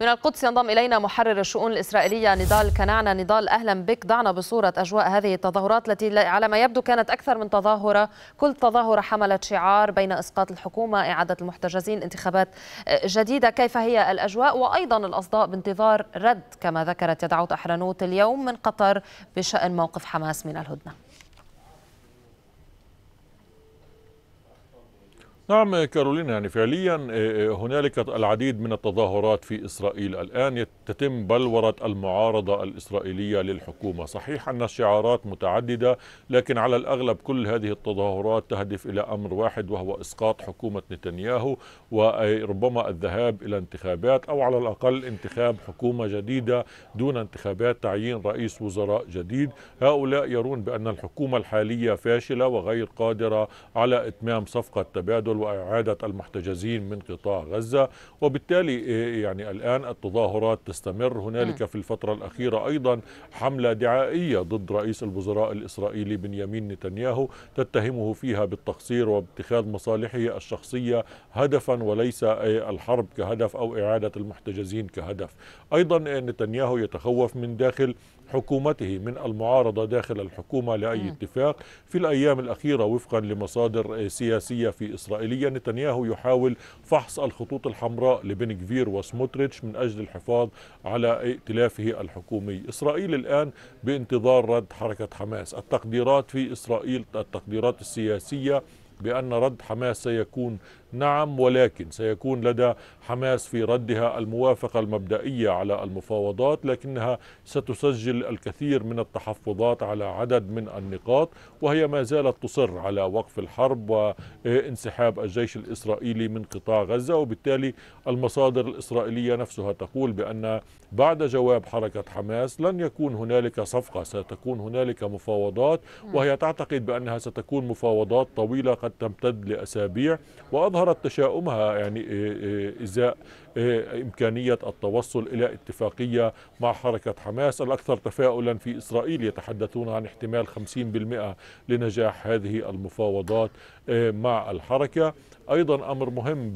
من القدس ينضم إلينا محرر الشؤون الإسرائيلية نضال كنعنا نضال أهلا بك ضعنا بصورة أجواء هذه التظاهرات التي على ما يبدو كانت أكثر من تظاهرة كل تظاهرة حملت شعار بين إسقاط الحكومة إعادة المحتجزين انتخابات آه، جديدة كيف هي الأجواء وأيضا الأصداء بانتظار رد كما ذكرت يدعوت أحرنوت اليوم من قطر بشأن موقف حماس من الهدنة نعم كارولينا يعني فعليا آه، آه، هنالك العديد من التظاهرات في إسرائيل الآن تتم بلورة المعارضة الإسرائيلية للحكومة صحيح أن الشعارات متعددة لكن على الأغلب كل هذه التظاهرات تهدف إلى أمر واحد وهو إسقاط حكومة نتنياهو وربما الذهاب إلى انتخابات أو على الأقل انتخاب حكومة جديدة دون انتخابات تعيين رئيس وزراء جديد هؤلاء يرون بأن الحكومة الحالية فاشلة وغير قادرة على إتمام صفقة تبادل وإعادة المحتجزين من قطاع غزة وبالتالي إيه، يعني الآن التظاهرات تستمر هنالك في الفترة الأخيرة أيضا حملة دعائية ضد رئيس الوزراء الإسرائيلي بنيامين نتنياهو تتهمه فيها بالتقصير وباتخاذ مصالحه الشخصية هدفا وليس إيه، الحرب كهدف أو إعادة المحتجزين كهدف أيضا إيه، نتنياهو يتخوف من داخل حكومته من المعارضة داخل الحكومة لأي م. اتفاق في الأيام الأخيرة وفقا لمصادر سياسية في إسرائيلية نتنياهو يحاول فحص الخطوط الحمراء لبن كفير وسموتريتش من أجل الحفاظ على ائتلافه الحكومي إسرائيل الآن بانتظار رد حركة حماس التقديرات في إسرائيل التقديرات السياسية بأن رد حماس سيكون نعم ولكن سيكون لدى حماس في ردها الموافقة المبدئية على المفاوضات لكنها ستسجل الكثير من التحفظات على عدد من النقاط وهي ما زالت تصر على وقف الحرب وانسحاب الجيش الإسرائيلي من قطاع غزة وبالتالي المصادر الإسرائيلية نفسها تقول بأن بعد جواب حركة حماس لن يكون هنالك صفقة ستكون هنالك مفاوضات وهي تعتقد بأنها ستكون مفاوضات طويلة قد تمتد لأسابيع وأظهر أظهرت تشاؤمها يعني آه، آه، إزاء آه، إمكانية التوصل إلى اتفاقية مع حركة حماس الأكثر تفاؤلا في إسرائيل يتحدثون عن احتمال 50% لنجاح هذه المفاوضات مع الحركة أيضا أمر مهم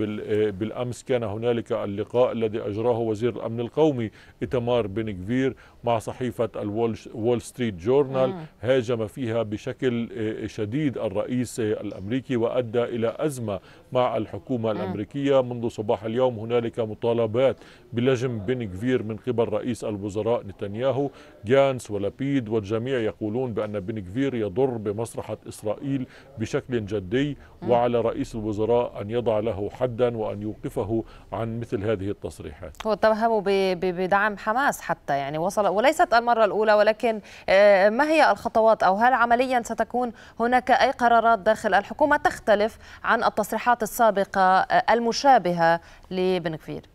بالأمس كان هنالك اللقاء الذي أجراه وزير الأمن القومي إتمار بن كفير مع صحيفة الول ستريت جورنال هاجم فيها بشكل شديد الرئيس الأمريكي وأدى إلى أزمة مع الحكومة الأمريكية منذ صباح اليوم هنالك مطالبات بلجم بن كفير من قبل رئيس الوزراء نتنياهو جانس ولابيد والجميع يقولون بأن بن كفير يضر بمصلحة إسرائيل بشكل جدي وعلى رئيس الوزراء أن يضع له حدا وأن يوقفه عن مثل هذه التصريحات هو اتهموا بدعم حماس حتى يعني وصل وليست المرة الأولى ولكن آه، ما هي الخطوات أو هل عمليا ستكون هناك أي قرارات داخل الحكومة تختلف عن التصريحات السابقة المشابهة لبنكفير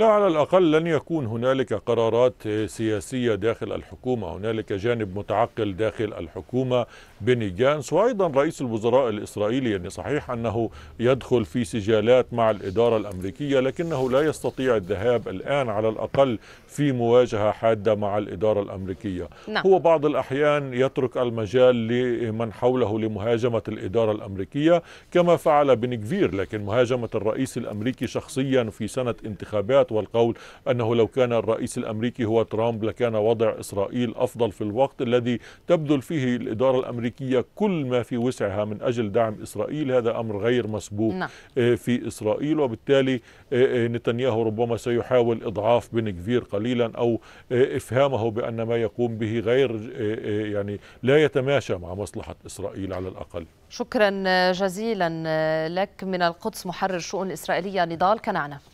لا على الأقل لن يكون هنالك قرارات سياسية داخل الحكومة هنالك جانب متعقل داخل الحكومة بني جانس وأيضا رئيس الوزراء الإسرائيلي يعني صحيح أنه يدخل في سجالات مع الإدارة الأمريكية لكنه لا يستطيع الذهاب الآن على الأقل في مواجهة حادة مع الإدارة الأمريكية نعم. هو بعض الأحيان يترك المجال لمن حوله لمهاجمة الإدارة الأمريكية كما فعل بنكفير لكن مهاجمة الرئيس الأمريكي شخصيا في سنة انتخابات والقول أنه لو كان الرئيس الأمريكي هو ترامب لكان وضع إسرائيل أفضل في الوقت الذي تبذل فيه الإدارة الأمريكية كل ما في وسعها من أجل دعم إسرائيل هذا أمر غير مسبوق نعم. آه، في إسرائيل وبالتالي آه، آه، نتنياهو ربما سيحاول إضعاف بن كفير قليلا أو إفهامه بأن ما يقوم به غير يعني لا يتماشى مع مصلحة إسرائيل على الأقل شكرا جزيلا لك من القدس محرر شؤون الإسرائيلية نضال كنعنا